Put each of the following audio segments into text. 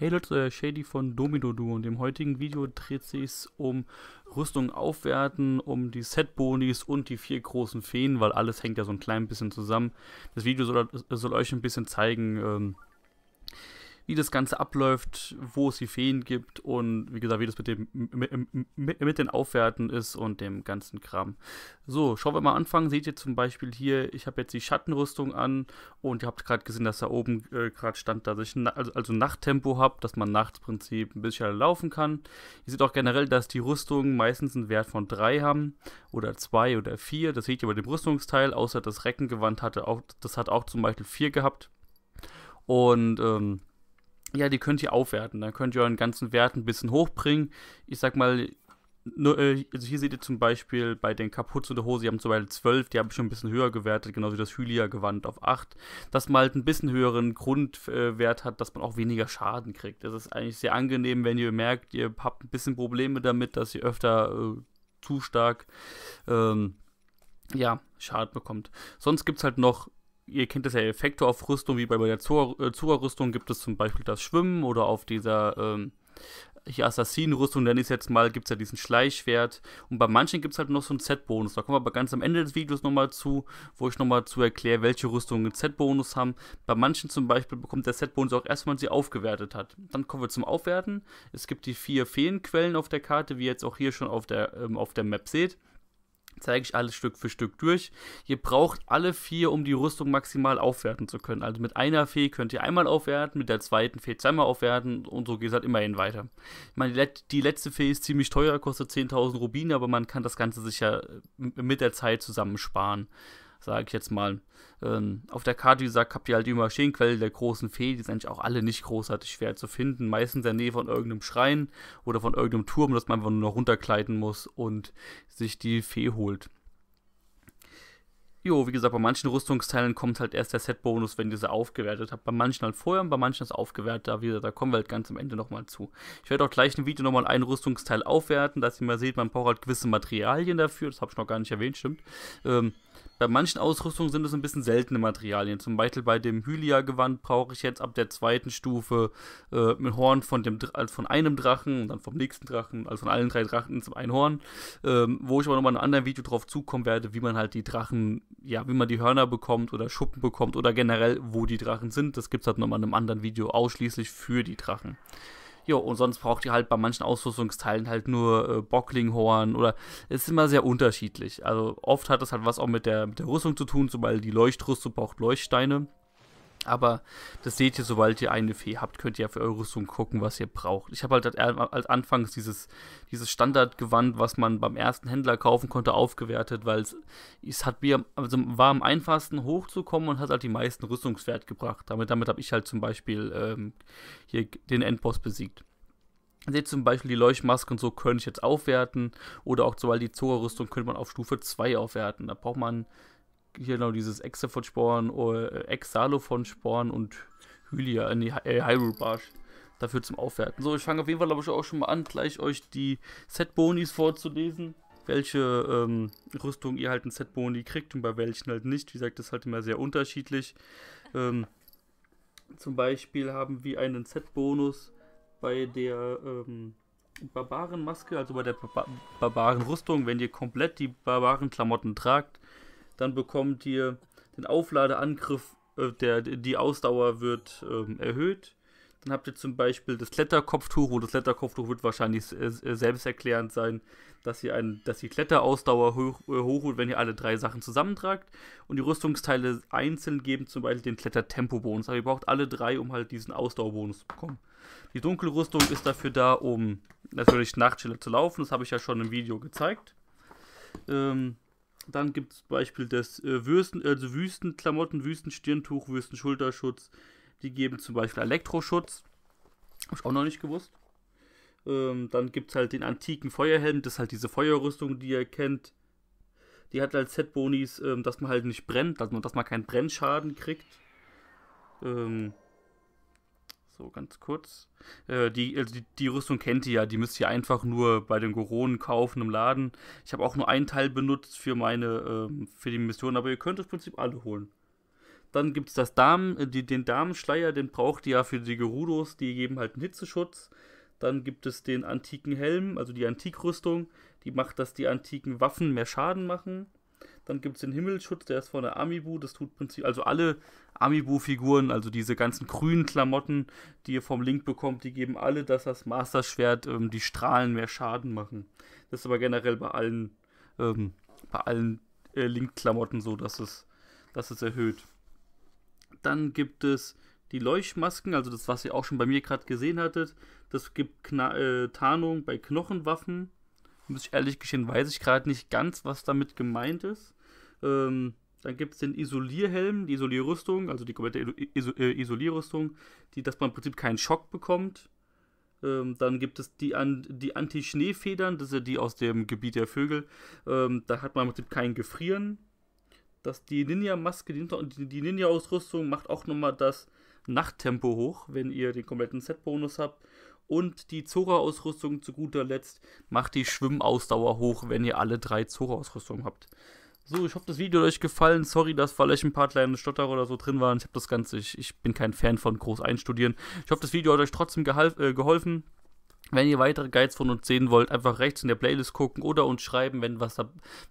Hey Leute, äh, Shady von Domino Duo und im heutigen Video dreht sich um Rüstung aufwerten, um die Setbonis und die vier großen Feen, weil alles hängt ja so ein klein bisschen zusammen. Das Video soll, äh, soll euch ein bisschen zeigen, ähm, wie das Ganze abläuft, wo es die Feen gibt und wie gesagt, wie das mit, dem, mit, mit den Aufwerten ist und dem ganzen Kram. So, schauen wir mal anfangen. Seht ihr zum Beispiel hier, ich habe jetzt die Schattenrüstung an und ihr habt gerade gesehen, dass da oben äh, gerade stand, dass ich na also, also Nachttempo habe, dass man nachts Prinzip ein bisschen laufen kann. Ihr seht auch generell, dass die Rüstungen meistens einen Wert von 3 haben oder 2 oder 4. Das seht ihr bei dem Rüstungsteil, außer das Reckengewand hatte auch, das hat auch zum Beispiel 4 gehabt. Und ähm, ja, die könnt ihr aufwerten. Dann könnt ihr euren ganzen Wert ein bisschen hochbringen. Ich sag mal, äh, also hier seht ihr zum Beispiel bei den Kapuzen der Hose, die haben zum Beispiel 12, die habe ich schon ein bisschen höher gewertet, genauso wie das Hylia-Gewand auf 8, dass man halt ein bisschen höheren Grundwert äh, hat, dass man auch weniger Schaden kriegt. Das ist eigentlich sehr angenehm, wenn ihr merkt, ihr habt ein bisschen Probleme damit, dass ihr öfter äh, zu stark ähm, ja, Schaden bekommt. Sonst gibt es halt noch ihr kennt das ja Effekte auf Rüstung, wie bei der Zora-Rüstung äh, gibt es zum Beispiel das Schwimmen oder auf dieser ähm, hier Assassinenrüstung, dann ist jetzt mal, gibt es ja diesen Schleichwert. Und bei manchen gibt es halt noch so einen Z-Bonus. Da kommen wir aber ganz am Ende des Videos nochmal zu, wo ich nochmal zu erkläre, welche Rüstungen einen Z-Bonus haben. Bei manchen zum Beispiel bekommt der Z-Bonus auch erst, wenn man sie aufgewertet hat. Dann kommen wir zum Aufwerten. Es gibt die vier Feenquellen auf der Karte, wie ihr jetzt auch hier schon auf der, ähm, auf der Map seht zeige ich alles Stück für Stück durch. Ihr braucht alle vier, um die Rüstung maximal aufwerten zu können. Also mit einer Fee könnt ihr einmal aufwerten, mit der zweiten Fee zweimal aufwerten und so geht es halt immerhin weiter. Ich meine, die letzte Fee ist ziemlich teuer, kostet 10.000 Rubine, aber man kann das Ganze sicher äh, mit der Zeit zusammensparen sage ich jetzt mal. Ähm, auf der Karte, wie gesagt, habt ihr halt die Maschinenquelle der großen Fee, die sind eigentlich auch alle nicht großartig schwer zu finden. Meistens in der Nähe von irgendeinem Schrein oder von irgendeinem Turm, dass man einfach nur noch runterkleiden muss und sich die Fee holt. Jo, wie gesagt, bei manchen Rüstungsteilen kommt halt erst der Set-Bonus, wenn ihr sie aufgewertet habt. Bei manchen halt vorher und bei manchen ist aufgewertet. Da, wieder, da kommen wir halt ganz am Ende nochmal zu. Ich werde auch gleich im Video nochmal einen Rüstungsteil aufwerten, dass ihr mal seht, man braucht halt gewisse Materialien dafür. Das habe ich noch gar nicht erwähnt, stimmt. Ähm, bei manchen Ausrüstungen sind es ein bisschen seltene Materialien. Zum Beispiel bei dem Hylia-Gewand brauche ich jetzt ab der zweiten Stufe äh, ein Horn von, dem, also von einem Drachen und dann vom nächsten Drachen, also von allen drei Drachen zum einen Horn. Ähm, wo ich aber nochmal in einem anderen Video drauf zukommen werde, wie man halt die Drachen, ja, wie man die Hörner bekommt oder Schuppen bekommt oder generell, wo die Drachen sind. Das gibt es halt nochmal in einem anderen Video ausschließlich für die Drachen. Jo, und sonst braucht ihr halt bei manchen Ausrüstungsteilen halt nur äh, Bocklinghorn oder es ist immer sehr unterschiedlich. Also oft hat das halt was auch mit der, mit der Rüstung zu tun, zum die Leuchtrüstung braucht Leuchtsteine aber das seht ihr, sobald ihr eine Fee habt, könnt ihr ja für eure Rüstung gucken, was ihr braucht. Ich habe halt als anfangs dieses, dieses Standardgewand, was man beim ersten Händler kaufen konnte, aufgewertet, weil es, es hat mir, also war am einfachsten hochzukommen und hat halt die meisten Rüstungswert gebracht. Damit, damit habe ich halt zum Beispiel ähm, hier den Endboss besiegt. Seht zum Beispiel die Leuchtmaske und so könnte ich jetzt aufwerten. Oder auch sobald die Zora-Rüstung könnte man auf Stufe 2 aufwerten. Da braucht man hier genau dieses Exe von Sporn, oh, äh, Exalo von Sporn und Hylia, äh, nee, äh, Hyrule Barsch dafür zum Aufwerten. So, ich fange auf jeden Fall, glaube ich, auch schon mal an, gleich euch die Set-Bonis vorzulesen, welche ähm, Rüstung ihr halt ein Set-Boni kriegt und bei welchen halt nicht. Wie gesagt, das ist halt immer sehr unterschiedlich. Ähm, zum Beispiel haben wir einen Set-Bonus bei der ähm, Barbarenmaske, also bei der ba Barbarenrüstung, wenn ihr komplett die Barbarenklamotten tragt, dann bekommt ihr den Aufladeangriff, äh, der, die Ausdauer wird ähm, erhöht. Dann habt ihr zum Beispiel das Kletterkopftuch, wo das Kletterkopftuch wird wahrscheinlich äh, äh, selbsterklärend sein, dass ihr ein, dass die Kletterausdauer hoch, äh, hochholt, wenn ihr alle drei Sachen zusammentragt. Und die Rüstungsteile einzeln geben zum Beispiel den Klettertempo-Bonus. Aber also ihr braucht alle drei, um halt diesen Ausdauerbonus zu bekommen. Die Dunkelrüstung ist dafür da, um natürlich Nachtschiller zu laufen. Das habe ich ja schon im Video gezeigt. Ähm, dann gibt es Beispiel des äh, Würsten, also Wüstenklamotten, Wüstenstirntuch, Wüstenschulterschutz. Die geben zum Beispiel Elektroschutz. Habe ich auch noch nicht gewusst. Ähm, dann gibt es halt den antiken Feuerhelm, das ist halt diese Feuerrüstung, die ihr kennt. Die hat halt Set-Bonis, ähm, dass man halt nicht brennt, dass man, dass man keinen Brennschaden kriegt. Ähm, so ganz kurz. Äh, die, also die, die, Rüstung kennt ihr ja, die müsst ihr einfach nur bei den Goronen kaufen im Laden. Ich habe auch nur einen Teil benutzt für meine, äh, für die Mission, aber ihr könnt im Prinzip alle holen. Dann gibt es Damen, äh, den Damenschleier, den braucht ihr ja für die Gerudos, die geben halt einen Hitzeschutz. Dann gibt es den antiken Helm, also die Antikrüstung, die macht, dass die antiken Waffen mehr Schaden machen. Dann gibt es den Himmelschutz, der ist von der Amiibo. Das tut prinzip also alle Amiibo-Figuren, also diese ganzen grünen Klamotten, die ihr vom Link bekommt, die geben alle, dass das Master-Schwert ähm, die Strahlen mehr Schaden machen. Das ist aber generell bei allen, ähm, bei allen äh, Link-Klamotten so, dass es, dass es erhöht. Dann gibt es die Leuchtmasken, also das, was ihr auch schon bei mir gerade gesehen hattet. Das gibt Kna äh, Tarnung bei Knochenwaffen. Muss ich ehrlich gestehen, weiß ich gerade nicht ganz, was damit gemeint ist. Ähm, dann gibt es den Isolierhelm, die Isolierrüstung, also die komplette äh, Isolierrüstung, die, dass man im Prinzip keinen Schock bekommt. Ähm, dann gibt es die, An die Anti-Schneefedern, das sind die aus dem Gebiet der Vögel. Ähm, da hat man im Prinzip kein Gefrieren. Dass die Ninja-Maske, die, die Ninja-Ausrüstung macht auch nochmal das Nachttempo hoch, wenn ihr den kompletten Set-Bonus habt. Und die Zora-Ausrüstung zu guter Letzt macht die Schwimmausdauer hoch, wenn ihr alle drei Zora-Ausrüstungen habt. So, ich hoffe, das Video hat euch gefallen. Sorry, dass vielleicht ein paar kleine Stotter oder so drin waren. Ich habe das Ganze, ich, ich, bin kein Fan von groß einstudieren. Ich hoffe, das Video hat euch trotzdem äh, geholfen. Wenn ihr weitere Guides von uns sehen wollt, einfach rechts in der Playlist gucken oder uns schreiben, wenn was,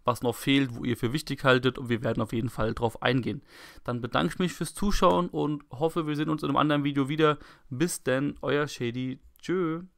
was noch fehlt, wo ihr für wichtig haltet und wir werden auf jeden Fall drauf eingehen. Dann bedanke ich mich fürs Zuschauen und hoffe, wir sehen uns in einem anderen Video wieder. Bis denn, euer Shady. Tschüss.